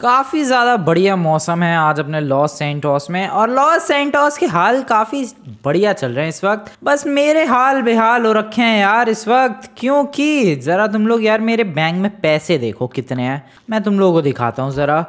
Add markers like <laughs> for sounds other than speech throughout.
काफ़ी ज़्यादा बढ़िया मौसम है आज अपने लॉस सेंटोस में और लॉस सेंटोस के हाल काफ़ी बढ़िया चल रहे हैं इस वक्त बस मेरे हाल बेहाल हो रखे हैं यार इस वक्त क्योंकि ज़रा तुम लोग यार मेरे बैंक में पैसे देखो कितने हैं मैं तुम लोगों को दिखाता हूँ ज़रा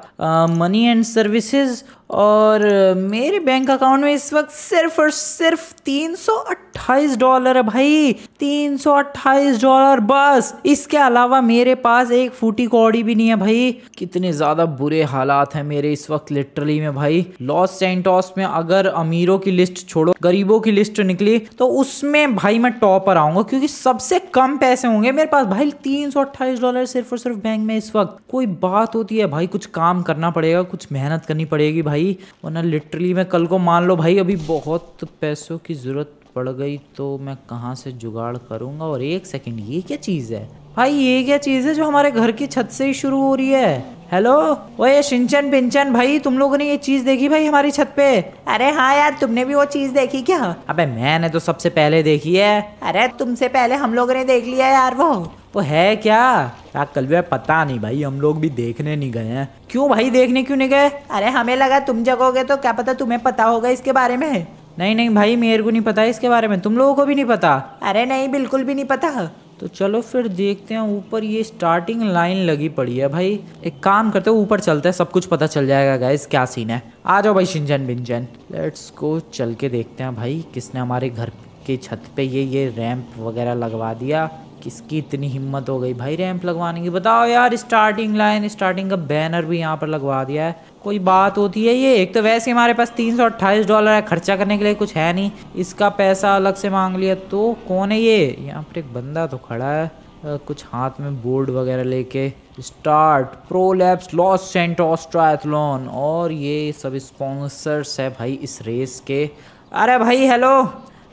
मनी एंड सर्विसेज और मेरे बैंक अकाउंट में इस वक्त सिर्फ और सिर्फ तीन अट्ठाईस डॉलर है भाई तीन अट्ठाईस डॉलर बस इसके अलावा मेरे पास एक फूटी कौड़ी भी नहीं है भाई कितने ज़्यादा बुरे हालात हैं मेरे इस वक्त लिटरली में भाई लॉस सेंटोस में अगर अमीरों की लिस्ट छोड़ो गरीबों की लिस्ट निकली तो उसमें भाई मैं टॉप पर आऊंगा क्योंकि सबसे कम पैसे होंगे मेरे पास भाई तीन सौ अट्ठाईस डॉलर सिर्फ और सिर्फ बैंक में इस वक्त कोई बात होती है भाई कुछ काम करना पड़ेगा कुछ मेहनत करनी पड़ेगी भाई भाई वरना लिटरली मैं कल को मान लो भाई अभी बहुत पैसों की ज़रूरत पड़ गई तो मैं कहाँ से जुगाड़ करूँगा और एक सेकेंड ये क्या चीज़ है भाई ये क्या चीज़ है जो हमारे घर की छत से ही शुरू हो रही है हेलो ओए सिंचन पिंचन भाई तुम लोगों ने ये चीज देखी भाई हमारी छत पे अरे हाँ यार तुमने भी वो चीज देखी क्या अबे मैंने तो सबसे पहले देखी है अरे तुमसे पहले हम लोगों ने देख लिया यार वो तो है क्या यार कल भी पता नहीं भाई हम लोग भी देखने नहीं गए हैं क्यों भाई देखने क्यों नहीं गए अरे हमें लगा तुम जगोगे तो क्या पता तुम्हें पता होगा इसके बारे में नहीं नहीं भाई मेरे को नहीं पता इसके बारे में तुम लोगों को भी नहीं पता अरे नहीं बिल्कुल भी नहीं पता तो चलो फिर देखते हैं ऊपर ये स्टार्टिंग लाइन लगी पड़ी है भाई एक काम करते हैं ऊपर चलते हैं सब कुछ पता चल जाएगा गैस क्या सीन है आ जाओ भाई शिंजन बिंजन लेट्स को चल के देखते हैं भाई किसने हमारे घर की छत पे ये ये रैंप वगैरह लगवा दिया किसकी इतनी हिम्मत हो गई भाई रैंप लगवाने की बताओ यार स्टार्टिंग लाइन स्टार्टिंग का बैनर भी यहाँ पर लगवा दिया है कोई बात होती है ये एक तो वैसे हमारे पास तीन डॉलर है खर्चा करने के लिए कुछ है नहीं इसका पैसा अलग से मांग लिया तो कौन है ये यहाँ पर एक बंदा तो खड़ा है कुछ हाथ में बोर्ड वगैरह लेके स्टार्ट प्रोलैप्स लॉस सेंट ट्रायथलॉन और ये सब स्पॉन्सर्स है भाई इस रेस के अरे भाई हेलो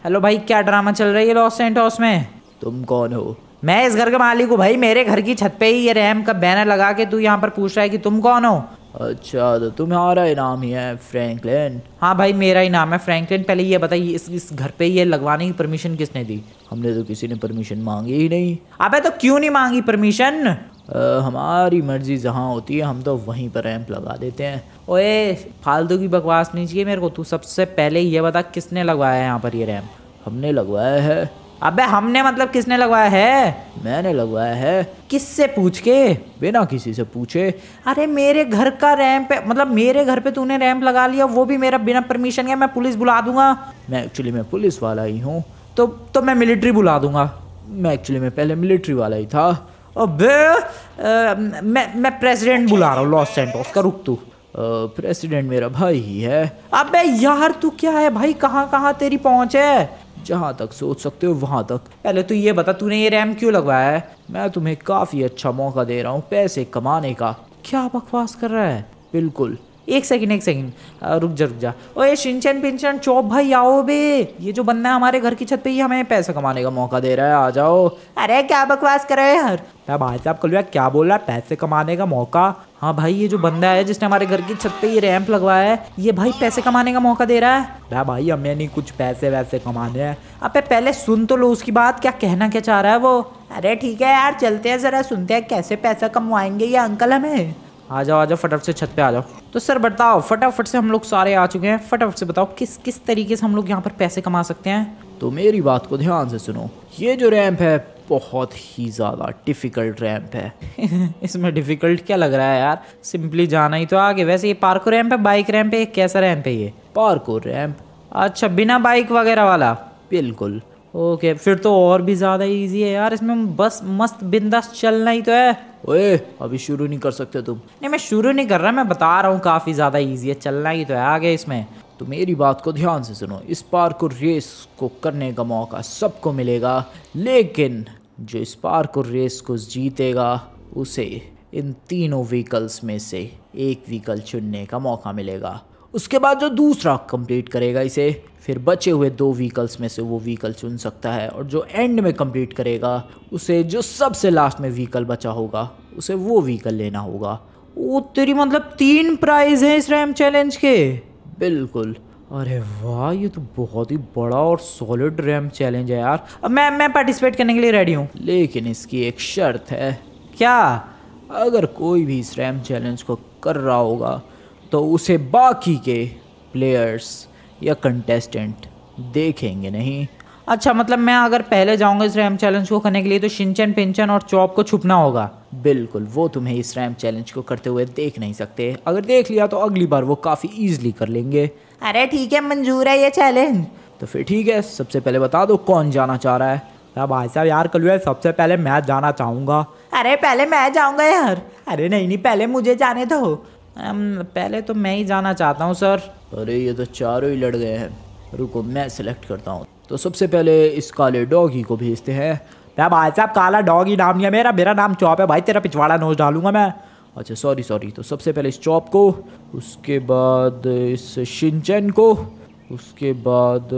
हेलो भाई क्या ड्रामा चल रही है लॉस सेंट में तुम कौन हो मैं इस घर का मालिक हूँ भाई मेरे घर की छत पे ही ये रैम का बैनर लगा के तू यहाँ पर पूछ रहा है कि तुम कौन हो अच्छा तो तुम्हारा ही नाम ही है फ्रैंकलिन हाँ भाई मेरा ही नाम है फ्रैंकलिन पहले ये बताइए इस इस घर पे ये लगवाने की परमिशन किसने दी हमने तो किसी ने परमिशन मांगी ही नहीं अबे तो क्यों नहीं मांगी परमिशन हमारी मर्जी जहाँ होती है हम तो वहीं पर रैंप लगा देते हैं ओए फालतू की बकवास नहीं चाहिए मेरे को तू सबसे पहले ये बता किसने लगवाया है यहाँ पर ये रैंप हमने लगवाया है अबे हमने मतलब किसने लगवाया है मैंने लगवाया है किससे पूछ के बिना किसी से पूछे अरे मेरे घर का रैंप है मतलब मेरे घर पे तूने रैंप लगा लिया वो भी मेरा बिना परमिशन के मैं पुलिस बुला दूंगा मैं एक्चुअली मैं पुलिस वाला ही हूँ तो तो मैं मिलिट्री बुला दूंगा मैं एक्चुअली मैं पहले मिलिट्री वाला ही था अबे आ, मैं मैं प्रेसिडेंट बुला रहा हूँ लॉस सेंटोस का रुक तू प्रेसिडेंट मेरा भाई ही है अबे यार तू क्या है भाई कहाँ कहाँ तेरी पहुँच है जहाँ तक सोच सकते हो वहाँ तक पहले तो ये बता तूने ये रैम क्यों लगवाया है मैं तुम्हें काफ़ी अच्छा मौका दे रहा हूँ पैसे कमाने का क्या बकवास कर रहा है बिल्कुल एक सेकंड एक सेकंड रुक जा रुक जा ओए शिनचैन पिनचैन चौप भाई आओ बे ये जो बंदा है हमारे घर की छत पे ही हमें पैसा कमाने का मौका दे रहा है आ जाओ अरे क्या बकवास कर रहे यार भाई साहब कल क्या बोल रहा है पैसे कमाने का मौका हाँ भाई ये जो बंदा है जिसने हमारे घर की छत पे ये रैंप लगवाया है ये भाई पैसे कमाने का मौका दे रहा है भाई भाई हमें नहीं कुछ पैसे वैसे कमाने हैं अब पहले सुन तो लो उसकी बात क्या कहना क्या चाह रहा है वो अरे ठीक है यार चलते हैं ज़रा सुनते हैं कैसे पैसा कमवाएंगे ये अंकल हमें आ जाओ आ जाओ फटाफट से छत पे आ जाओ तो सर बताओ फटाफट से हम लोग सारे आ चुके हैं फटाफट से बताओ किस किस तरीके से हम लोग यहाँ पर पैसे कमा सकते हैं तो मेरी बात को ध्यान से सुनो ये जो रैम्प है बहुत ही ज़्यादा डिफ़िकल्ट रैम्प है <laughs> इसमें डिफ़िकल्ट क्या लग रहा है यार सिंपली जाना ही तो आगे वैसे ये पार्को रैम्प है बाइक रैम्प है कैसा रैम्प है ये पार्को रैम्प अच्छा बिना बाइक वगैरह वाला बिल्कुल ओके फिर तो और भी ज़्यादा इजी है यार इसमें बस मस्त बिंदास चलना ही तो है ओए अभी शुरू नहीं कर सकते तुम नहीं मैं शुरू नहीं कर रहा मैं बता रहा हूँ काफ़ी ज़्यादा इजी है चलना ही तो है आगे इसमें तो मेरी बात को ध्यान से सुनो इस पार को रेस को करने का मौका सबको मिलेगा लेकिन जो इस पार को रेस को जीतेगा उसे इन तीनों व्हीकल्स में से एक व्हीकल चुनने का मौका मिलेगा उसके बाद जो दूसरा कंप्लीट करेगा इसे फिर बचे हुए दो व्हीकल्स में से वो व्हीकल चुन सकता है और जो एंड में कंप्लीट करेगा उसे जो सबसे लास्ट में व्हीकल बचा होगा उसे वो व्हीकल लेना होगा वो तेरी मतलब तीन प्राइज हैं इस रैम चैलेंज के बिल्कुल अरे वाह ये तो बहुत ही बड़ा और सॉलिड रैम चैलेंज है यार अब मैं मैं पार्टिसिपेट करने के लिए रेडी हूँ लेकिन इसकी एक शर्त है क्या अगर कोई भी इस रैम चैलेंज को कर रहा होगा तो उसे बाकी के प्लेयर्स या कंटेस्टेंट देखेंगे नहीं अच्छा मतलब मैं अगर पहले जाऊंगा इस रैम चैलेंज को करने के लिए तो शिनचन पिंचन और चॉप को छुपना होगा बिल्कुल वो तुम्हें इस रैम चैलेंज को करते हुए देख नहीं सकते अगर देख लिया तो अगली बार वो काफ़ी ईजिली कर लेंगे अरे ठीक है मंजूर है ये चैलेंज तो फिर ठीक है सबसे पहले बता दो कौन जाना चाह रहा है अब भाई साहब यार कल सबसे पहले मैं जाना चाहूँगा अरे पहले मैं जाऊँगा यार अरे नहीं नहीं पहले मुझे जाने दो Um, पहले तो मैं ही जाना चाहता हूँ सर अरे ये तो चारों ही लड़ गए हैं रुको मैं सिलेक्ट करता हूँ तो सबसे पहले इस काले डॉगी को भेजते हैं मैं भाई साहब काला डॉगी नाम लिया मेरा मेरा नाम चौप है भाई तेरा पिछवाड़ा नोज डालूंगा मैं अच्छा सॉरी सॉरी तो सबसे पहले इस चौप को उसके बाद इस शिनचैन को उसके बाद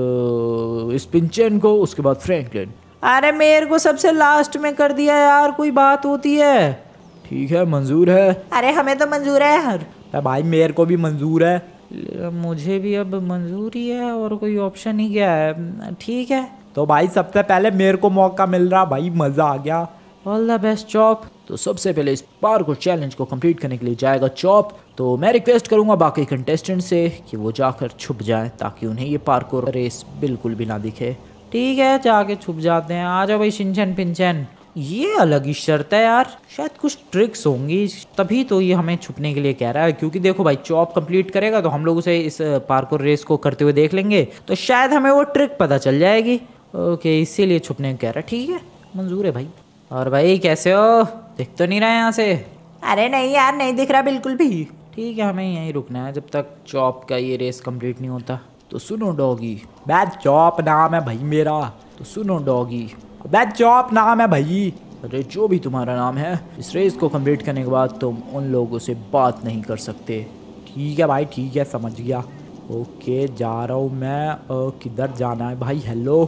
इस पिंचन को उसके बाद फ्रैंकलिन अरे मेरे को सबसे लास्ट में कर दिया यार कोई बात होती है ठीक है मंजूर है अरे हमें तो मंजूर है हर भाई मेयर को भी मंजूर है मुझे भी अब मंजूर ही है और कोई ऑप्शन ही क्या है ठीक है तो भाई सबसे पहले मेयर को मौका मिल रहा भाई मज़ा आ गया ऑल द बेस्ट चॉप तो सबसे पहले इस बार को चैलेंज को कंप्लीट करने के लिए जाएगा चॉप तो मैं रिक्वेस्ट करूंगा बाकी कंटेस्टेंट से कि वो जाकर छुप जाए ताकि उन्हें ये पार्क रेस बिल्कुल भी ना दिखे ठीक है जाके छुप जाते हैं आ जाओ भाई सिंचन पिंचन ये अलग ही शर्त है यार शायद कुछ ट्रिक्स होंगी तभी तो ये हमें छुपने के लिए कह रहा है क्योंकि देखो भाई चॉप कंप्लीट करेगा तो हम लोग उसे इस पार्कोर रेस को करते हुए देख लेंगे तो शायद हमें वो ट्रिक पता चल जाएगी ओके इसीलिए छुपने को कह रहा है ठीक है मंजूर है भाई और भाई कैसे हो दिख तो नहीं रहा है यहाँ से अरे नहीं यार नहीं दिख रहा बिल्कुल भी ठीक है हमें यहीं रुकना है जब तक चॉप का ये रेस कंप्लीट नहीं होता तो सुनो डॉगी बैड चॉप नाम है भाई मेरा तो सुनो डॉगी चौप जॉब नाम है भाई अरे जो भी तुम्हारा नाम है इस रेस को कम्प्लीट करने के बाद तुम उन लोगों से बात नहीं कर सकते ठीक है भाई ठीक है समझ गया ओके जा रहा हूँ मैं किधर जाना है भाई हेलो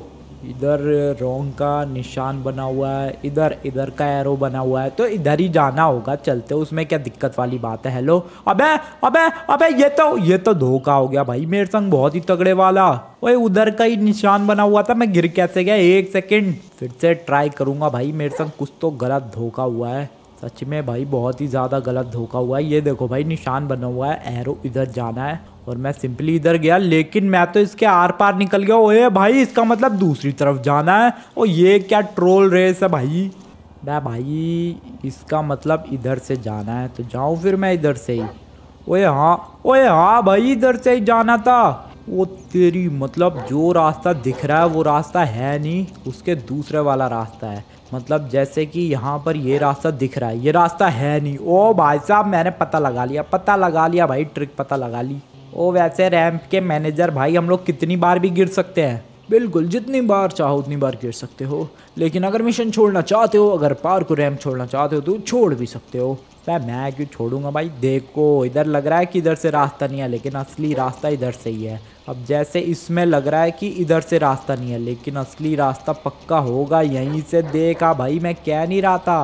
इधर रोंग का निशान बना हुआ है इधर इधर का एरो बना हुआ है तो इधर ही जाना होगा चलते उसमें क्या दिक्कत वाली बात है हेलो अबे अबे अबे ये तो ये तो धोखा हो गया भाई मेरे संग बहुत ही तगड़े वाला ओए उधर का ही निशान बना हुआ था मैं गिर कैसे गया एक सेकेंड फिर से ट्राई करूंगा भाई मेरे संग कुछ तो गलत धोखा हुआ है सच में भाई बहुत ही ज़्यादा गलत धोखा हुआ है ये देखो भाई निशान बना हुआ है एरो इधर जाना है और मैं सिंपली इधर गया लेकिन मैं तो इसके आर पार निकल गया ओए भाई इसका मतलब दूसरी तरफ जाना है और ये क्या ट्रोल रेस है भाई मैं भाई इसका मतलब इधर से जाना है तो जाऊँ फिर मैं इधर से ही ओए हाँ ओए हाँ भाई इधर से ही जाना था वो तेरी मतलब जो रास्ता दिख रहा है वो रास्ता है नहीं उसके दूसरे वाला रास्ता है मतलब जैसे कि यहाँ पर ये रास्ता दिख रहा है ये रास्ता है नहीं ओ भाई साहब मैंने पता लगा लिया पता लगा लिया भाई ट्रिक पता लगा ली ओ वैसे रैंप के मैनेजर भाई हम लोग कितनी बार भी गिर सकते हैं बिल्कुल जितनी बार चाहो उतनी बार गिर सकते हो लेकिन अगर मिशन छोड़ना चाहते हो अगर पार को रैम छोड़ना चाहते हो तो छोड़ भी सकते हो मैं मैं क्यों छोड़ूंगा भाई देखो इधर लग रहा है कि इधर से रास्ता नहीं है लेकिन असली रास्ता इधर से ही है अब जैसे इसमें लग रहा है कि इधर से रास्ता नहीं है लेकिन असली रास्ता पक्का होगा यहीं से देखा भाई मैं कह नहीं रहा था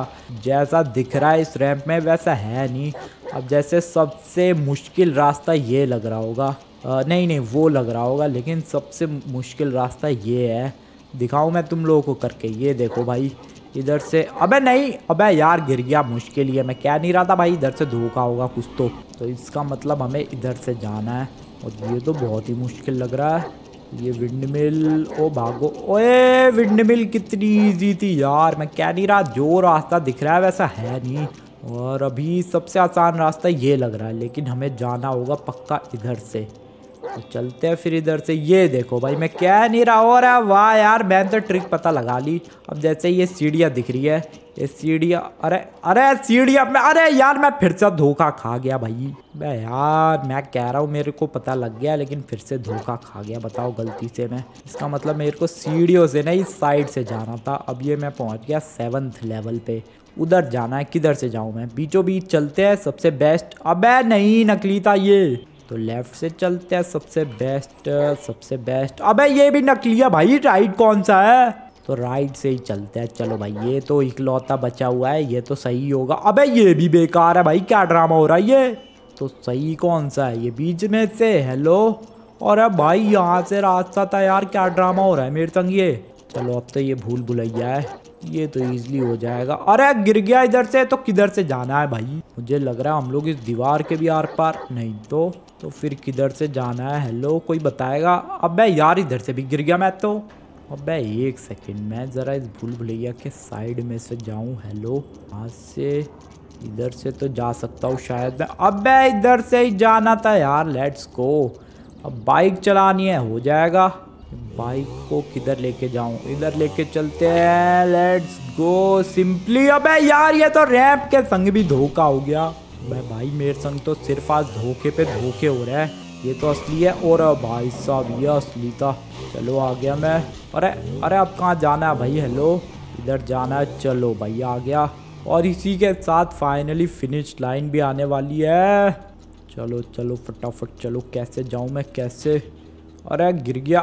जैसा दिख रहा है इस रैंप में वैसा है नहीं अब जैसे सबसे मुश्किल रास्ता ये लग रहा होगा आ, नहीं नहीं वो लग रहा होगा लेकिन सबसे मुश्किल रास्ता ये है दिखाऊँ मैं तुम लोगों को करके ये देखो भाई इधर से अबे नहीं अबे यार गिर गया मुश्किल ही है मैं कह नहीं रहा था भाई इधर से धोखा होगा कुछ तो तो इसका मतलब हमें इधर से जाना है और ये तो बहुत ही मुश्किल लग रहा है ये विंड मिल ओ भागो ओए विंड मिल कितनी ईजी थी यार मैं कह नहीं रहा जो रास्ता दिख रहा है वैसा है नहीं और अभी सबसे आसान रास्ता ये लग रहा है लेकिन हमें जाना होगा पक्का इधर से तो चलते हैं फिर इधर से ये देखो भाई मैं क्या नहीं रहा हो रहा वाह यार मैंने तो ट्रिक पता लगा ली अब जैसे ये सीढ़ियाँ दिख रही है ये सीढ़िया अरे अरे सीढ़िया मैं अरे यार मैं फिर से धोखा खा गया भाई मैं यार मैं कह रहा हूँ मेरे को पता लग गया लेकिन फिर से धोखा खा गया बताओ गलती से मैं इसका मतलब मेरे को सीढ़ियों से नहीं साइड से जाना था अब ये मैं पहुँच गया सेवन्थ लेवल पे उधर जाना है किधर से जाऊँ मैं बीचों बीच चलते हैं सबसे बेस्ट अब नहीं नकली था ये तो लेफ्ट से चलते हैं सबसे बेस्ट सबसे बेस्ट अबे ये भी नकलिया भाई राइट कौन सा है तो राइट से ही चलते हैं चलो भाई ये तो इकलौता बचा हुआ है ये तो सही होगा अबे ये भी बेकार है भाई क्या ड्रामा हो रहा है ये तो सही कौन सा है ये बीच में से हेलो और अब भाई यहाँ से रास्ता था यार क्या ड्रामा हो रहा है मेरे संग ये चलो अब तो ये भूल भुलैया है ये तो इजीली हो जाएगा अरे गिर गया इधर से तो किधर से जाना है भाई मुझे लग रहा है हम लोग इस दीवार के भी आर पार नहीं तो तो फिर किधर से जाना है हेलो कोई बताएगा अब यार इधर से भी गिर गया मैं तो अब एक सेकेंड मैं ज़रा इस भूल भुलैया के साइड में से जाऊँ हेलो यहाँ से इधर से तो जा सकता हूँ शायद मैं अब इधर से ही जाना था यार लेट्स को अब बाइक चलानी है हो जाएगा बाइक को किधर लेके जाऊं इधर लेके चलते हैं लेट्स गो सिंपली अबे यार ये तो रैप के संग भी धोखा हो गया मैं भाई मेरे संग तो सिर्फ आज धोखे पे धोखे हो रहे हैं ये तो असली है और भाई साहब ये असली था चलो आ गया मैं अरे अरे अब कहाँ जाना है भाई हेलो इधर जाना है चलो भाई आ गया और इसी के साथ फाइनली फिनिश लाइन भी आने वाली है चलो चलो फटाफट चलो कैसे जाऊँ मैं कैसे अरे गिर गया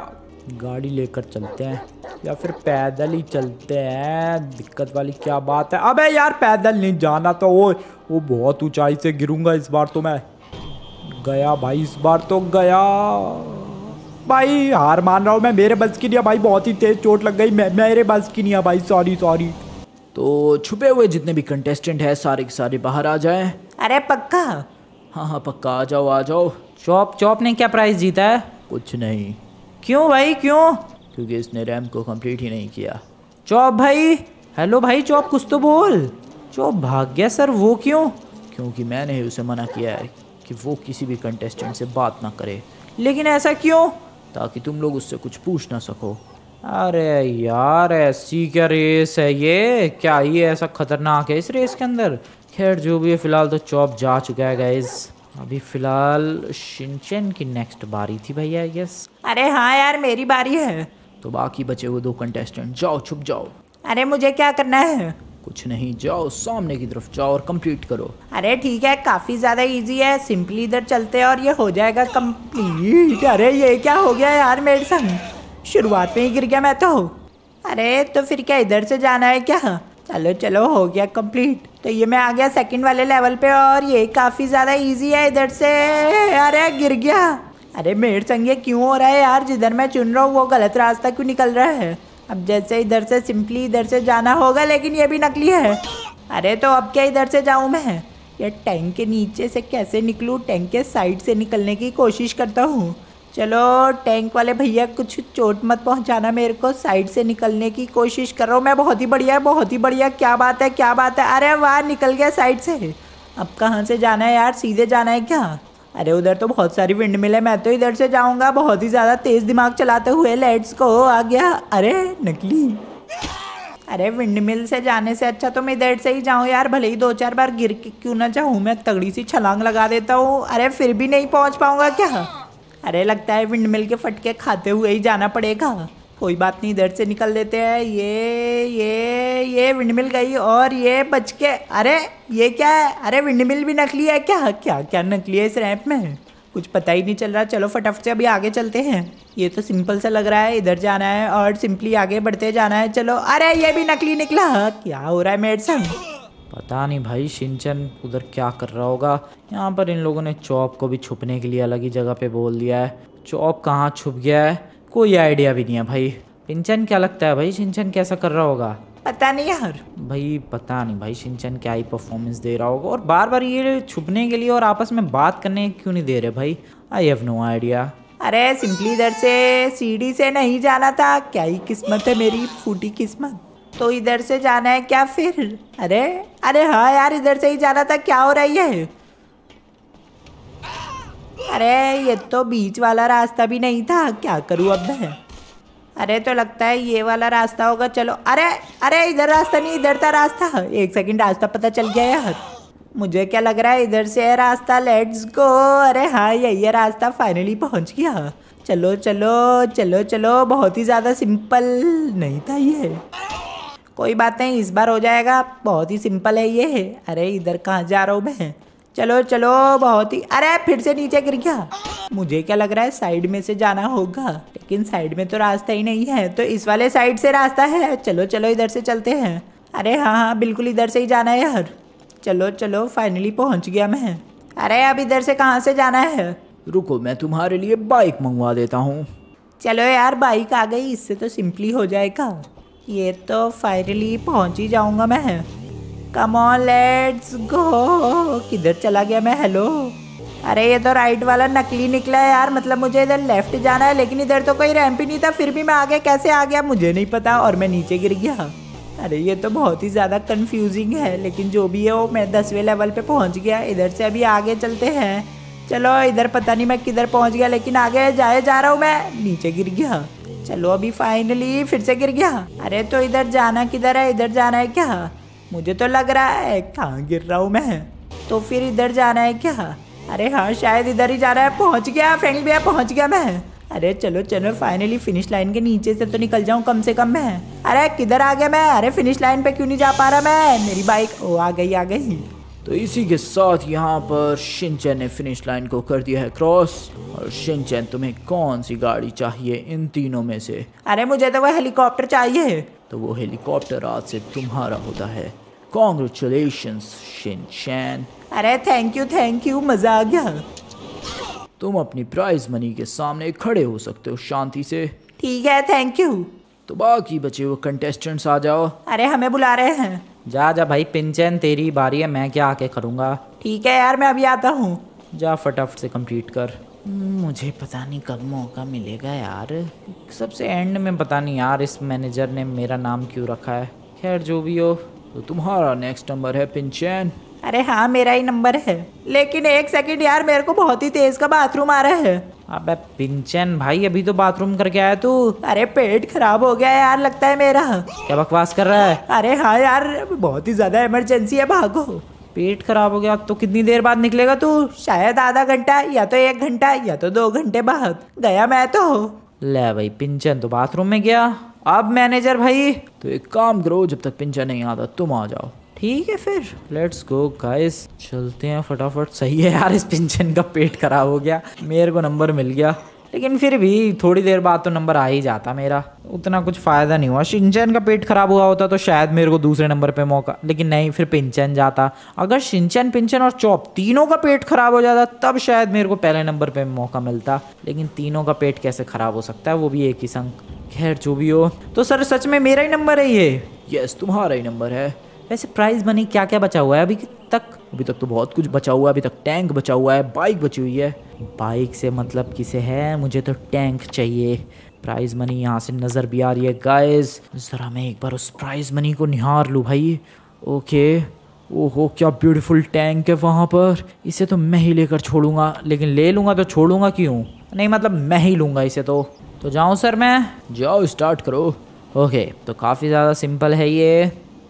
गाड़ी लेकर चलते हैं या फिर पैदल ही चलते हैं दिक्कत वाली क्या बात है अबे यार पैदल नहीं जाना तो वो वो बहुत ऊंचाई से गिरूंगा इस बार तो मैं गया भाई इस बार तो गया भाई हार मान रहा हूँ मैं मेरे बस की नहीं भाई बहुत ही तेज़ चोट लग गई मैं मेरे बस की नहीं भाई सॉरी सॉरी तो छुपे हुए जितने भी कंटेस्टेंट है सारे के सारे बाहर आ जाए अरे पक्का हाँ हाँ पक्का आ जाओ आ जाओ चौप चौप ने क्या प्राइज़ जीता है कुछ नहीं क्यों भाई क्यों क्योंकि इसने रैम को कंप्लीट ही नहीं किया चौप भाई हेलो भाई चौप कुछ तो बोल चौप भाग गया सर वो क्यों क्योंकि मैंने ही उसे मना किया है कि वो किसी भी कंटेस्टेंट से बात ना करे लेकिन ऐसा क्यों ताकि तुम लोग उससे कुछ पूछ ना सको अरे यार ऐसी क्या रेस है ये क्या ये ऐसा खतरनाक है इस रेस के अंदर खैर जो भी है फिलहाल तो चौप जा चुका है गाइज़ अभी फिलहाल शिनचैन की नेक्स्ट बारी थी भैया यस अरे हाँ यार मेरी बारी है तो बाकी बचे हुए दो कंटेस्टेंट जाओ छुप जाओ अरे मुझे क्या करना है कुछ नहीं जाओ सामने की तरफ जाओ और कंप्लीट करो अरे ठीक है काफी ज्यादा इजी है सिंपली इधर चलते हैं और ये हो जाएगा कंप्लीट अरे ये क्या हो गया यार मेरे संग शुरुआत में ही गिर गया मैं तो अरे तो फिर क्या इधर से जाना है क्या चलो चलो हो गया कंप्लीट तो ये मैं आ गया सेकंड वाले लेवल पे और ये काफ़ी ज़्यादा इजी है इधर से अरे गिर गया अरे मेड़ संगे क्यों हो रहा है यार जिधर मैं चुन रहा हूँ वो गलत रास्ता क्यों निकल रहा है अब जैसे इधर से सिंपली इधर से जाना होगा लेकिन ये भी नकली है अरे तो अब क्या इधर से जाऊँ मैं ये टैंक के नीचे से कैसे निकलूँ टैंक के साइड से निकलने की कोशिश करता हूँ चलो टैंक वाले भैया कुछ चोट मत पहुंचाना मेरे को साइड से निकलने की कोशिश कर रहा हूँ मैं बहुत ही बढ़िया बहुत ही बढ़िया क्या बात है क्या बात है अरे वाह निकल गया साइड से अब कहाँ से जाना है यार सीधे जाना है क्या अरे उधर तो बहुत सारी विंड मिल है मैं तो इधर से जाऊँगा बहुत ही ज़्यादा तेज़ दिमाग चलाते हुए लाइट्स को आ गया अरे नकली अरे विंड मिल से जाने से अच्छा तो मैं इधर से ही जाऊँ यार भले ही दो चार बार गिर के क्यों ना जाऊँ मैं तगड़ी सी छलांग लगा देता हूँ अरे फिर भी नहीं पहुँच पाऊँगा क्या अरे लगता है विंड मिल के फटके खाते हुए ही जाना पड़ेगा कोई बात नहीं इधर से निकल देते हैं ये ये ये विंड मिल गई और ये बच के अरे ये क्या है अरे विंड मिल भी नकली है क्या क्या क्या नकली है इस रैंप में कुछ पता ही नहीं चल रहा चलो फटाफट से अभी आगे चलते हैं ये तो सिंपल सा लग रहा है इधर जाना है और सिंपली आगे बढ़ते जाना है चलो अरे ये भी नकली निकला क्या हो रहा है मेरे साथ पता नहीं भाई सिंचन उधर क्या कर रहा होगा यहाँ पर इन लोगों ने चौप को भी छुपने के लिए अलग ही जगह पे बोल दिया है चौप कहाँ छुप गया है कोई आइडिया भी नहीं है भाई सिंचन क्या लगता है भाई सिंचन कैसा कर रहा होगा पता नहीं यार भाई पता नहीं भाई सिंचन क्या ही परफॉर्मेंस दे रहा होगा और बार बार ये छुपने के लिए और आपस में बात करने क्यों नहीं दे रहे भाई आई हैव नो आइडिया अरे सिंपली इधर से सीढ़ी से नहीं जाना था क्या ही किस्मत है मेरी फूटी किस्मत तो इधर से जाना है क्या फिर अरे अरे हाँ यार इधर से ही जाना था क्या हो रहा है अरे ये तो बीच वाला रास्ता भी नहीं था क्या करूँ अब मैं अरे तो लगता है ये वाला रास्ता होगा चलो अरे अरे इधर रास्ता नहीं इधर था रास्ता एक सेकंड रास्ता पता चल गया यार मुझे क्या लग रहा है इधर से है रास्ता लेट्स गो अरे हाँ यही है रास्ता फाइनली पहुंच गया चलो चलो चलो चलो बहुत ही ज़्यादा सिंपल नहीं था ये कोई बात नहीं इस बार हो जाएगा बहुत ही सिंपल है ये अरे इधर कहाँ जा रहा हूँ मैं चलो चलो बहुत ही अरे फिर से नीचे गिर गया मुझे क्या लग रहा है साइड में से जाना होगा लेकिन साइड में तो रास्ता ही नहीं है तो इस वाले साइड से रास्ता है चलो चलो इधर से चलते हैं अरे हाँ हाँ बिल्कुल इधर से ही जाना है यार चलो चलो फाइनली पहुंच गया मैं अरे अब इधर से कहाँ से जाना है रुको मैं तुम्हारे लिए बाइक मंगवा देता हूँ चलो यार बाइक आ गई इससे तो सिंपली हो जाएगा ये तो फाइनली पहुंच ही जाऊंगा मैं कम ऑन लेट्स गो किधर चला गया मैं हेलो अरे ये तो राइट वाला नकली निकला है यार मतलब मुझे इधर लेफ्ट जाना है लेकिन इधर तो कोई रैंप ही नहीं था फिर भी मैं आगे कैसे आ गया मुझे नहीं पता और मैं नीचे गिर गया अरे ये तो बहुत ही ज़्यादा कंफ्यूजिंग है लेकिन जो भी है वो मैं दसवें लेवल पे पहुंच गया इधर से अभी आगे चलते हैं चलो इधर पता नहीं मैं किधर पहुंच गया लेकिन आगे जाए जा रहा हूँ मैं नीचे गिर गया चलो अभी फाइनली फिर से गिर गया अरे तो इधर जाना किधर है इधर जाना है क्या मुझे तो लग रहा है कहाँ गिर रहा हूँ मैं तो फिर इधर जाना है क्या अरे हाँ शायद इधर ही जा रहा है पहुँच गया फ्रेंड भैया पहुँच गया मैं अरे चलो चलो फाइनली फिनिश लाइन के नीचे से तो निकल जाऊँ कम से कम मैं अरे किधर आ गया मैं अरे फिनिश लाइन पे क्यों नहीं जा पा रहा मैं मेरी बाइक ओ आ गई आ गई तो इसी के साथ यहाँ पर शिनचैन ने फिनिश लाइन को कर दिया है क्रॉस और शिनचैन तुम्हें कौन सी गाड़ी चाहिए इन तीनों में से अरे मुझे तो वह हेलीकॉप्टर चाहिए तो वो हेलीकॉप्टर आज से तुम्हारा होता है कॉन्ग्रेचुलेशन शिनचैन अरे थैंक यू थैंक यू मज़ा आ गया तुम अपनी प्राइज मनी के सामने खड़े हो सकते हो शांति से ठीक है थैंक यू तो बाकी बचे वो कंटेस्टेंट्स आ जाओ अरे हमें बुला रहे हैं जा जा भाई पिंचन तेरी बारी है मैं क्या आके करूँगा ठीक है यार मैं अभी आता हूँ जा फटाफट से कंप्लीट कर मुझे पता नहीं कब मौका मिलेगा यार सबसे एंड में पता नहीं यार इस मैनेजर ने मेरा नाम क्यों रखा है खैर जो भी हो तो तुम्हारा नेक्स्ट नंबर है पिंचन अरे हाँ मेरा ही नंबर है लेकिन एक सेकंड यार मेरे को बहुत ही तेज का बाथरूम आ रहा है अबे पिंचन भाई अभी तो बाथरूम करके आया तू अरे पेट खराब हो गया यार लगता है मेरा क्या बकवास कर रहा है अरे हाँ यार बहुत ही ज्यादा इमरजेंसी है भागो पेट खराब हो गया तो कितनी देर बाद निकलेगा तू शायद आधा घंटा या तो एक घंटा या तो दो घंटे बाद गया मैं तो ले भाई पिंचन तो बाथरूम में गया अब मैनेजर भाई तो एक काम करो जब तक पिंचन नहीं आता तुम आ जाओ ठीक है फिर लेट्स गो गाइस चलते हैं फटाफट सही है यार इस पिंजन का पेट खराब हो गया मेरे को नंबर मिल गया लेकिन फिर भी थोड़ी देर बाद तो नंबर आ ही जाता मेरा उतना कुछ फ़ायदा नहीं हुआ सिंचन का पेट खराब हुआ होता तो शायद मेरे को दूसरे नंबर पे मौका लेकिन नहीं फिर पिंचन जाता अगर सिंचन पिंचन और चौप तीनों का पेट खराब हो जाता तब शायद मेरे को पहले नंबर पे मौका मिलता लेकिन तीनों का पेट कैसे खराब हो सकता है वो भी एक ही संग खैर जो भी हो तो सर सच में मेरा ही नंबर है ये यस तुम्हारा ही नंबर है वैसे प्राइज मनी क्या क्या बचा हुआ है अभी तक अभी तक तो बहुत कुछ बचा हुआ है अभी तक टैंक बचा हुआ है बाइक बची हुई है बाइक से मतलब किसे है मुझे तो टैंक चाहिए प्राइज मनी यहाँ से नज़र भी आ रही है गाइस ज़रा मैं एक बार उस प्राइज मनी को निहार लूँ भाई ओके ओहो क्या ब्यूटीफुल टैंक है वहाँ पर इसे तो मैं ही लेकर छोड़ूंगा लेकिन ले लूँगा तो छोड़ूंगा क्यों नहीं मतलब मैं ही लूँगा इसे तो तो जाऊँ सर मैं जाओ स्टार्ट करो ओके तो काफ़ी ज़्यादा सिंपल है ये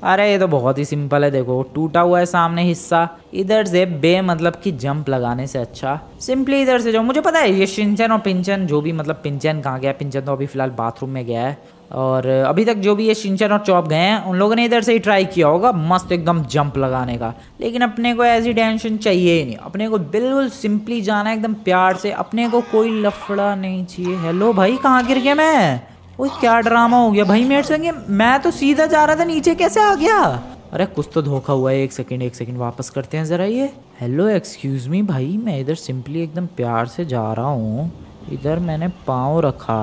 अरे ये तो बहुत ही सिंपल है देखो टूटा हुआ है सामने हिस्सा इधर से बे मतलब कि जंप लगाने से अच्छा सिंपली इधर से जाओ मुझे पता है ये शिंचन और पिंचन जो भी मतलब पिंचन कहाँ गया पिंचन तो अभी फिलहाल बाथरूम में गया है और अभी तक जो भी ये शिंचन और चौप गए हैं उन लोगों ने इधर से ही ट्राई किया होगा मस्त एकदम जंप लगाने का लेकिन अपने को ऐसी टेंशन चाहिए ही नहीं अपने को बिल्कुल सिंपली जाना है एकदम प्यार से अपने को कोई लफड़ा नहीं चाहिए हेलो भाई कहाँ गिर गया मैं वो क्या ड्रामा हो गया भाई मेरे संगे मैं तो सीधा जा रहा था नीचे कैसे आ गया अरे कुछ तो धोखा हुआ है एक सेकंड एक सेकंड वापस करते हैं ज़रा ये हेलो एक्सक्यूज़ मी भाई मैं इधर सिंपली एकदम प्यार से जा रहा हूँ इधर मैंने पाँव रखा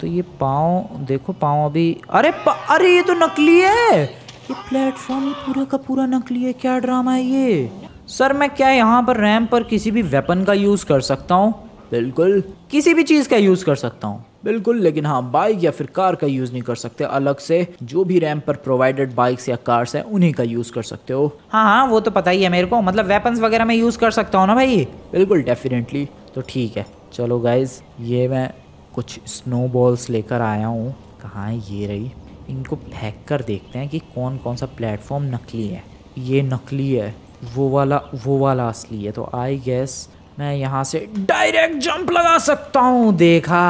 तो ये पाँव देखो पाँव अभी अरे पा... अरे ये तो नकली है ये प्लेटफॉर्म ही पूरा का पूरा नकली है क्या ड्रामा है ये सर मैं क्या यहाँ पर रैम पर किसी भी वेपन का यूज़ कर सकता हूँ बिल्कुल किसी भी चीज़ का यूज़ कर सकता हूँ बिल्कुल लेकिन हाँ बाइक या फिर कार का यूज़ नहीं कर सकते अलग से जो भी रैम पर प्रोवाइडेड बाइक्स या कार्स हैं उन्हीं का यूज़ कर सकते हो हाँ हाँ वो तो पता ही है मेरे को मतलब वेपन्स वगैरह में यूज़ कर सकता हूँ ना भाई बिल्कुल डेफिनेटली तो ठीक है चलो गाइज ये मैं कुछ स्नो बॉल्स लेकर आया हूँ कहाँ ये रही इनको फेंक कर देखते हैं कि कौन कौन सा प्लेटफॉर्म नकली है ये नकली है वो वाला वो वाला असली है तो आई गेस मैं यहाँ से डायरेक्ट जंप लगा सकता हूँ देखा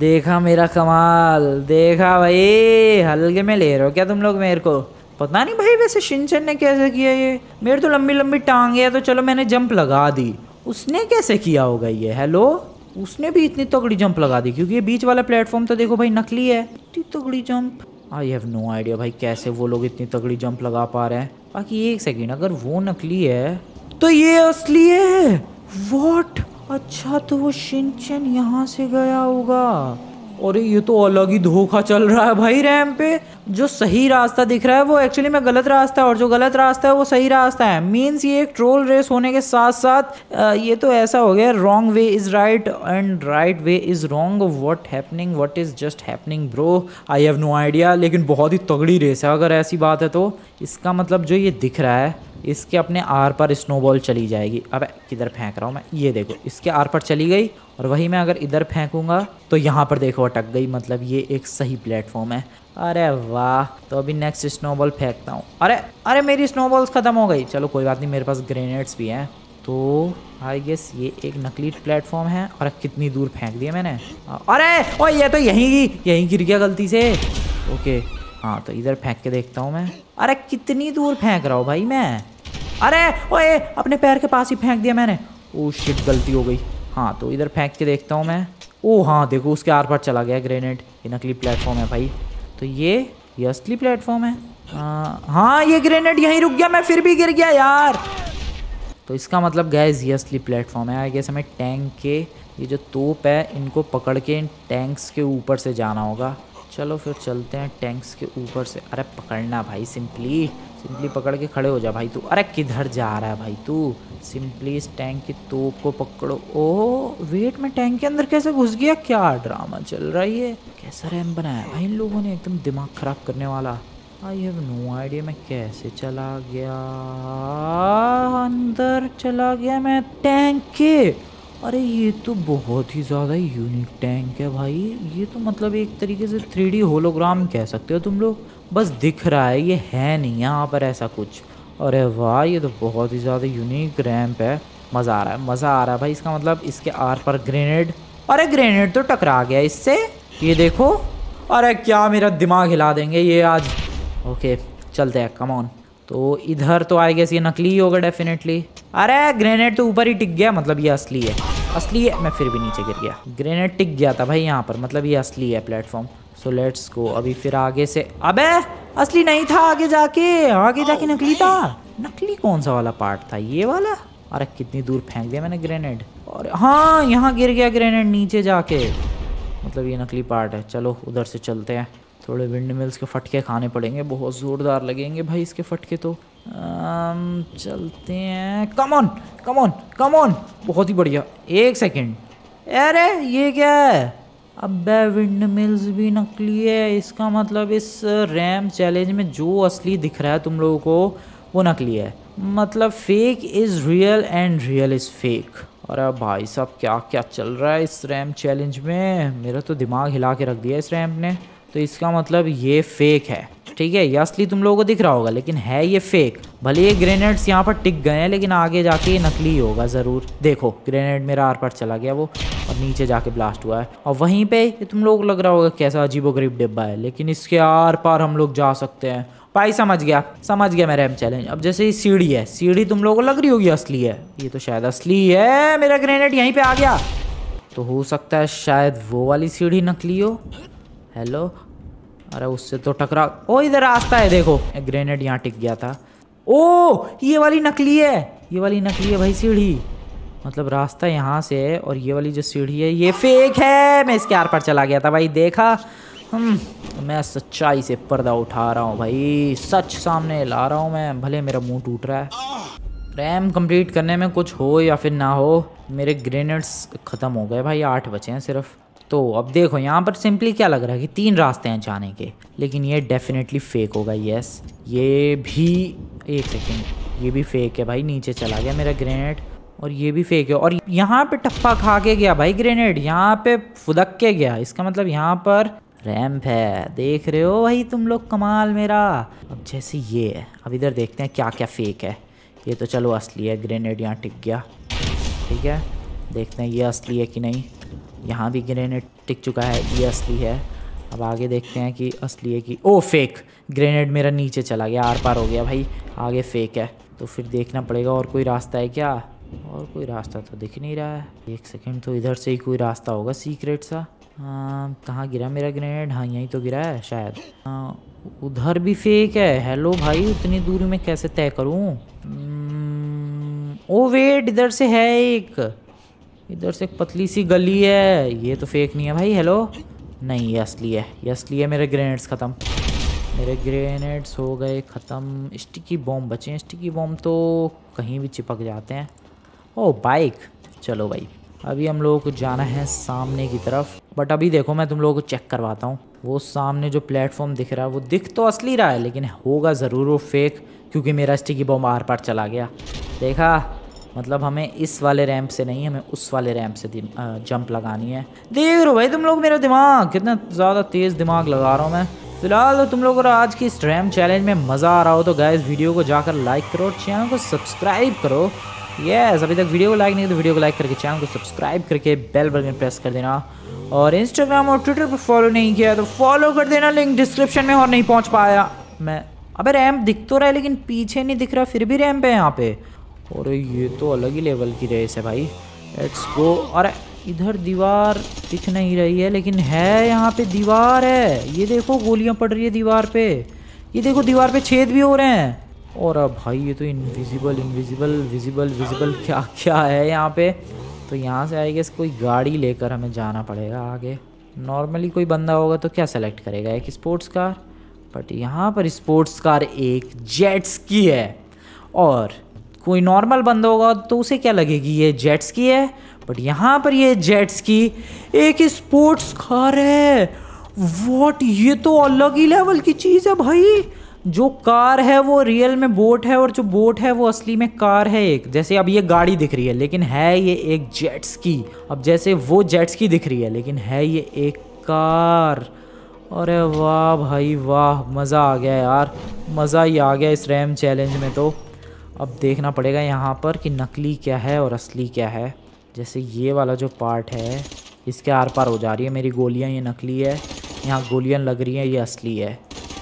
देखा मेरा कमाल देखा भाई हल्के में ले रहे हो क्या तुम लोग मेरे को पता नहीं भाई वैसे शिनचन ने कैसे किया ये मेरे तो लंबी लंबी टांग है तो चलो मैंने जंप लगा दी उसने कैसे किया होगा ये हेलो उसने भी इतनी तगड़ी जंप लगा दी क्योंकि ये बीच वाला प्लेटफॉर्म तो देखो भाई नकली है इतनी तगड़ी jump I have no idea भाई कैसे वो लोग इतनी तगड़ी जंप लगा पा रहे हैं बाकी एक सेकेंड अगर वो नकली है तो ये असली है वॉट अच्छा तो वो शिनचैन यहाँ से गया होगा और ये तो अलग ही धोखा चल रहा है भाई रैम पे जो सही रास्ता दिख रहा है वो एक्चुअली में गलत रास्ता है और जो गलत रास्ता है वो सही रास्ता है मीन्स ये एक ट्रोल रेस होने के साथ साथ ये तो ऐसा हो गया wrong way is right and right way is wrong what happening what is just happening bro I have no idea लेकिन बहुत ही तगड़ी रेस है अगर ऐसी बात है तो इसका मतलब जो ये दिख रहा है इसके अपने आर पर स्नोबॉल चली जाएगी अब किधर फेंक रहा हूँ मैं ये देखो इसके आर पर चली गई और वही मैं अगर इधर फेंकूँगा तो यहाँ पर देखो अटक गई मतलब ये एक सही प्लेटफॉर्म है अरे वाह तो अभी नेक्स्ट स्नोबॉल फेंकता हूँ अरे अरे मेरी स्नोबॉल्स ख़त्म हो गई चलो कोई बात नहीं मेरे पास ग्रेनेड्स भी हैं तो आई गेस ये एक नकली प्लेटफॉर्म है और कितनी दूर फेंक दिया मैंने अरे ओ ये तो यहीं यहीं गिर गया गलती से ओके हाँ तो इधर फेंक के देखता हूँ मैं अरे कितनी दूर फेंक रहा हूँ भाई मैं अरे ओए अपने पैर के पास ही फेंक दिया मैंने ओ शिट गलती हो गई हाँ तो इधर फेंक के देखता हूँ मैं ओ हाँ देखो उसके आर पार चला गया ग्रेनेड ये नकली प्लेटफॉर्म है भाई तो ये ये असली प्लेटफॉर्म है आ, हाँ ये ग्रेनेड यहीं रुक गया मैं फिर भी गिर गया यार तो इसका मतलब गैस ये असली प्लेटफॉर्म है आई गेस हमें टैंक के ये जो तोप है इनको पकड़ के इन टैंक्स के ऊपर से जाना होगा चलो फिर चलते हैं टैंक्स के ऊपर से अरे पकड़ना भाई सिंपली सिंपली पकड़ के खड़े हो जा भाई तू अरे किधर जा रहा है भाई तू सिंपली इस टैंक की तोप को पकड़ो ओ वेट मैं टैंक के अंदर कैसे घुस गया क्या ड्रामा चल रहा है कैसा रैम बनाया भाई इन लोगों ने एकदम दिमाग ख़राब करने वाला आई हैव नो आइडिया मैं कैसे चला गया अंदर चला गया मैं टैंक के अरे ये तो बहुत ही ज़्यादा यूनिक टैंक है भाई ये तो मतलब एक तरीके से थ्री होलोग्राम कह सकते हो तुम लोग बस दिख रहा है ये है नहीं यहाँ पर ऐसा कुछ अरे वाह ये तो बहुत ही ज़्यादा यूनिक रैम्प है मज़ा आ रहा है मज़ा आ रहा है भाई इसका मतलब इसके आर पर ग्रेनेड अरे ग्रेनेड तो टकरा गया इससे ये देखो अरे क्या मेरा दिमाग हिला देंगे ये आज ओके चलते हैं कमॉन तो इधर तो आई गेस ये नकली ही होगा डेफिनेटली अरे ग्रेनेड तो ऊपर ही टिक गया मतलब ये असली है असली है मैं फिर भी नीचे गिर गया ग्रेनेड टिक गया था भाई यहाँ पर मतलब ये असली है प्लेटफॉर्म सो लेट्स गो अभी फिर आगे से अबे असली नहीं था आगे जाके आगे जाके oh, नकली था नकली कौन सा वाला पार्ट था ये वाला अरे कितनी दूर फेंक दिया मैंने ग्रेनेड और हाँ यहाँ गिर गया ग्रेनेड नीचे जाके मतलब ये नकली पार्ट है चलो उधर से चलते हैं थोड़े विंड मिल्स के फटके खाने पड़ेंगे बहुत ज़ोरदार लगेंगे भाई इसके फटके तो आम, चलते हैं ऑन कम ऑन बहुत ही बढ़िया एक सेकेंड अरे ये क्या है अब विंड मिल्स भी नकली है इसका मतलब इस रैम चैलेंज में जो असली दिख रहा है तुम लोगों को वो नकली है मतलब fake is real and real is fake अरे भाई साहब क्या क्या चल रहा है इस रैम चैलेंज में मेरा तो दिमाग हिला के रख दिया इस रैम ने तो इसका मतलब ये फेक है ठीक है ये असली तुम लोगों को दिख रहा होगा लेकिन है ये फेक भले ये ग्रेनेड्स यहाँ पर टिक गए हैं लेकिन आगे जाके ये नकली होगा ज़रूर देखो ग्रेनेड मेरा आर पर चला गया वो और नीचे जाके ब्लास्ट हुआ है और वहीं पे तुम लोग लग रहा होगा कैसा अजीबोगरीब डिब्बा है लेकिन इसके आर पार हम लोग जा सकते हैं भाई समझ गया समझ गया मेरा एम चैलेंज अब जैसे ये सीढ़ी है सीढ़ी तुम लोगों को लग रही होगी असली है ये तो शायद असली है मेरा ग्रेनेड यहीं पे आ गया तो हो सकता है शायद वो वाली सीढ़ी नकली हो हेलो अरे उससे तो टकरा ओ इधर रास्ता है देखो ग्रेनेड यहाँ टिक गया था ओ ये वाली नकली है ये वाली नकली है भाई सीढ़ी मतलब रास्ता यहाँ से है और ये वाली जो सीढ़ी है ये फेक है मैं इसके आर पर चला गया था भाई देखा हम हम्म, तो मैं सच्चाई से पर्दा उठा रहा हूँ भाई सच सामने ला रहा हूँ मैं भले मेरा मुंह टूट रहा है रैम कंप्लीट करने में कुछ हो या फिर ना हो मेरे ग्रेनेड्स ख़त्म हो गए भाई आठ बचे हैं सिर्फ तो अब देखो यहाँ पर सिंपली क्या लग रहा है कि तीन रास्ते हैं जाने के लेकिन ये डेफिनेटली फेक होगा यस ये भी एक सेकेंड ये भी फेक है भाई नीचे चला गया मेरा ग्रेनेड और ये भी फेक है और यहाँ पे टप्पा खा के गया भाई ग्रेनेड यहाँ पे फुदक के गया इसका मतलब यहाँ पर रैम्प है देख रहे हो भाई तुम लोग कमाल मेरा अब जैसे ये है अब इधर देखते हैं क्या क्या फेक है ये तो चलो असली है ग्रेनेड यहाँ टिक गया ठीक है देखते हैं ये असली है कि नहीं यहाँ भी ग्रेनेड टिक चुका है ये असली है अब आगे देखते हैं कि असली है कि ओ फेक ग्रेनेड मेरा नीचे चला गया आर पार हो गया भाई आगे फेक है तो फिर देखना पड़ेगा और कोई रास्ता है क्या और कोई रास्ता तो दिख नहीं रहा है एक सेकंड तो इधर से ही कोई रास्ता होगा सीक्रेट सा हाँ, कहाँ गिरा मेरा ग्रेनेड हाँ यहीं तो गिरा है शायद हाँ, उधर भी फेक है हेलो भाई उतनी दूरी में कैसे तय करूँ hmm, ओ वेट इधर से है एक इधर से एक पतली सी गली है ये तो फेक नहीं है भाई हेलो नहीं ये असली है ये असली है मेरे ग्रेनेड्स ख़त्म मेरे ग्रेनेड्स हो गए ख़त्म स्टिकी बॉम्ब बचे हैं स्टिकी बॉम्ब तो कहीं भी चिपक जाते हैं ओ oh, बाइक चलो भाई अभी हम लोगों को जाना है सामने की तरफ बट अभी देखो मैं तुम लोगों को चेक करवाता हूँ वो सामने जो प्लेटफॉर्म दिख रहा है वो दिख तो असली रहा है लेकिन होगा ज़रूर वो फेक क्योंकि मेरा स्टिकी बॉम्ब आर पार चला गया देखा मतलब हमें इस वाले रैंप से नहीं हमें उस वाले रैंप से जंप लगानी है देख रो भाई तुम लोग मेरा दिमाग कितना ज़्यादा तेज़ दिमाग लगा रहा हूँ मैं फिलहाल तो तुम लोगों को आज की इस रैम चैलेंज में मज़ा आ रहा हो तो इस वीडियो को जाकर लाइक करो और चैनल को सब्सक्राइब करो यस yes, अभी तक वीडियो को लाइक नहीं तो वीडियो को लाइक करके चैनल को सब्सक्राइब करके बेल बटन प्रेस कर देना और इंस्टाग्राम और ट्विटर पर फॉलो नहीं किया तो फॉलो कर देना लिंक डिस्क्रिप्शन में और नहीं पहुँच पाया मैं अबे रैम दिख तो रहा है लेकिन पीछे नहीं दिख रहा फिर भी रैम पे यहाँ पे और ये तो अलग ही लेवल की रेस है भाई लेट्स गो और इधर दीवार दिख नहीं रही है लेकिन है यहाँ पे दीवार है ये देखो गोलियाँ पड़ रही है दीवार पे ये देखो दीवार पे छेद भी हो रहे हैं और अब भाई ये तो इनविजिबल इनविजिबल विजिबल विजिबल क्या क्या है यहाँ पे तो यहाँ से आई गेस कोई गाड़ी लेकर हमें जाना पड़ेगा आगे नॉर्मली कोई बंदा होगा तो क्या सेलेक्ट करेगा एक स्पोर्ट्स कार बट यहाँ पर स्पोर्ट्स कार एक जेट्स की है और कोई नॉर्मल बंद होगा तो उसे क्या लगेगी ये जेट्स की है बट यहाँ पर ये जेट्स की एक स्पोर्ट्स कार है वॉट ये तो अलग ही लेवल की चीज़ है भाई जो कार है वो रियल में बोट है और जो बोट है वो असली में कार है एक जैसे अब ये गाड़ी दिख रही है लेकिन है ये एक जेट्स की अब जैसे वो जेट्स की दिख रही है लेकिन है ये एक कार अरे वाह भाई वाह मज़ा आ गया यार मज़ा ही आ गया इस रैम चैलेंज में तो अब देखना पड़ेगा यहाँ पर कि नकली क्या है और असली क्या है जैसे ये वाला जो पार्ट है इसके आर पार हो जा रही है मेरी गोलियाँ ये नकली है यहाँ गोलियाँ लग रही हैं ये असली है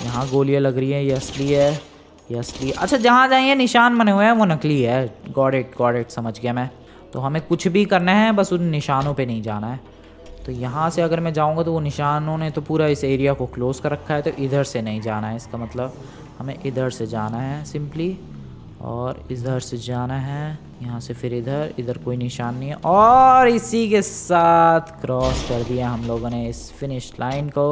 यहाँ गोलियाँ लग रही हैं ये असली है ये असली अच्छा जहाँ जाइए निशान बने हुए हैं वो नकली है गॉड इट गॉड इट समझ गया मैं तो हमें कुछ भी करना है बस उन निशानों पे नहीं जाना है तो यहाँ से अगर मैं जाऊँगा तो वो निशानों ने तो पूरा इस एरिया को क्लोज़ कर रखा है तो इधर से नहीं जाना है इसका मतलब हमें इधर से जाना है सिंपली और इधर से जाना है यहाँ से फिर इधर इधर कोई निशान नहीं है और इसी के साथ क्रॉस कर दिया हम लोगों ने इस फिनिश लाइन को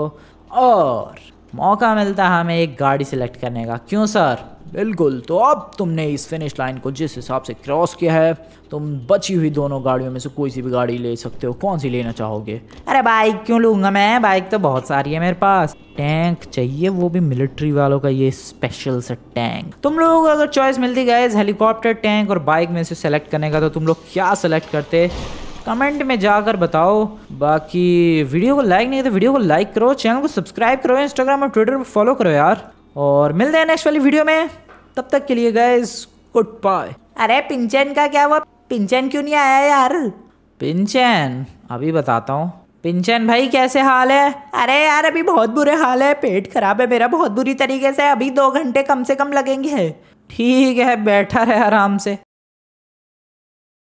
और मौका मिलता है हमें एक गाड़ी सेलेक्ट करने का क्यों सर बिल्कुल तो अब तुमने इस फिनिश लाइन को जिस हिसाब से क्रॉस किया है तुम बची हुई दोनों गाड़ियों में से कोई सी भी गाड़ी ले सकते हो कौन सी लेना चाहोगे अरे बाइक क्यों लूंगा मैं बाइक तो बहुत सारी है मेरे पास टैंक चाहिए वो भी मिलिट्री वालों का ये स्पेशल सा टैंक तुम लोगों को अगर चॉइस मिलती गए हेलीकॉप्टर टैंक और बाइक में से सेलेक्ट करने का तो तुम लोग क्या सेलेक्ट करते कमेंट में जाकर बताओ बाकी वीडियो को लाइक नहीं तो वीडियो को लाइक करो चैनल को सब्सक्राइब करो इंस्टाग्राम और ट्विटर पर फॉलो करो यार और मिलते हैं नेक्स्ट वाली वीडियो में तब तक के लिए गैस गुड बाय अरे पिंचन का क्या हुआ पिंचन क्यों नहीं आया यार पिंचन अभी बताता हूँ पिंचन भाई कैसे हाल है अरे यार अभी बहुत बुरे हाल है पेट खराब है मेरा बहुत बुरी तरीके से अभी दो घंटे कम से कम लगेंगे ठीक है बैठा रहे आराम से